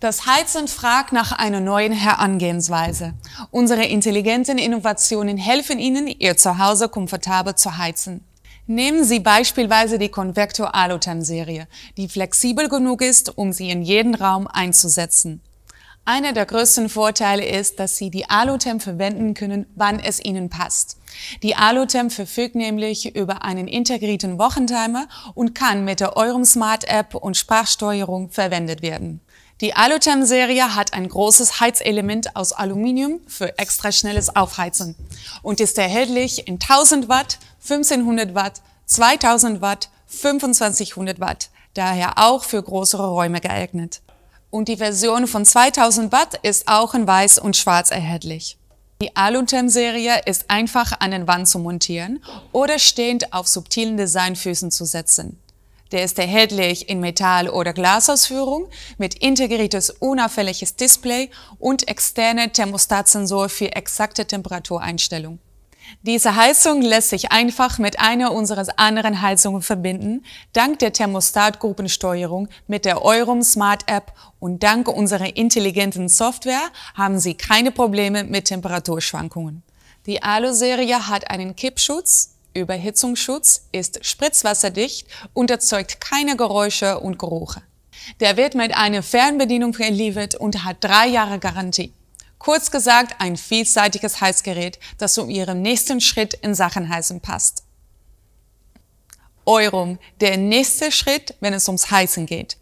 Das Heizen fragt nach einer neuen Herangehensweise. Unsere intelligenten Innovationen helfen Ihnen, Ihr Zuhause komfortabel zu heizen. Nehmen Sie beispielsweise die Convector Alutan-Serie, die flexibel genug ist, um sie in jeden Raum einzusetzen. Einer der größten Vorteile ist, dass Sie die Alutem verwenden können, wann es Ihnen passt. Die Alutem verfügt nämlich über einen integrierten Wochentimer und kann mit der Eurem Smart App und Sprachsteuerung verwendet werden. Die Aluchem-Serie hat ein großes Heizelement aus Aluminium für extra schnelles Aufheizen und ist erhältlich in 1000 Watt, 1500 Watt, 2000 Watt, 2500 Watt, daher auch für größere Räume geeignet. Und die Version von 2000 Watt ist auch in weiß und schwarz erhältlich. Die Alutem-Serie ist einfach an den Wand zu montieren oder stehend auf subtilen Designfüßen zu setzen. Der ist erhältlich in Metall- oder Glasausführung mit integriertes unauffälliges Display und externe Thermostatsensor für exakte Temperatureinstellung. Diese Heizung lässt sich einfach mit einer unserer anderen Heizungen verbinden, dank der Thermostatgruppensteuerung mit der Eurum Smart App und dank unserer intelligenten Software haben Sie keine Probleme mit Temperaturschwankungen. Die Alu-Serie hat einen Kippschutz, Überhitzungsschutz, ist spritzwasserdicht und erzeugt keine Geräusche und Geruche. Der wird mit einer Fernbedienung geliefert und hat drei Jahre Garantie. Kurz gesagt, ein vielseitiges Heißgerät, das zu Ihrem nächsten Schritt in Sachen Heißen passt. Eurum, der nächste Schritt, wenn es ums Heißen geht.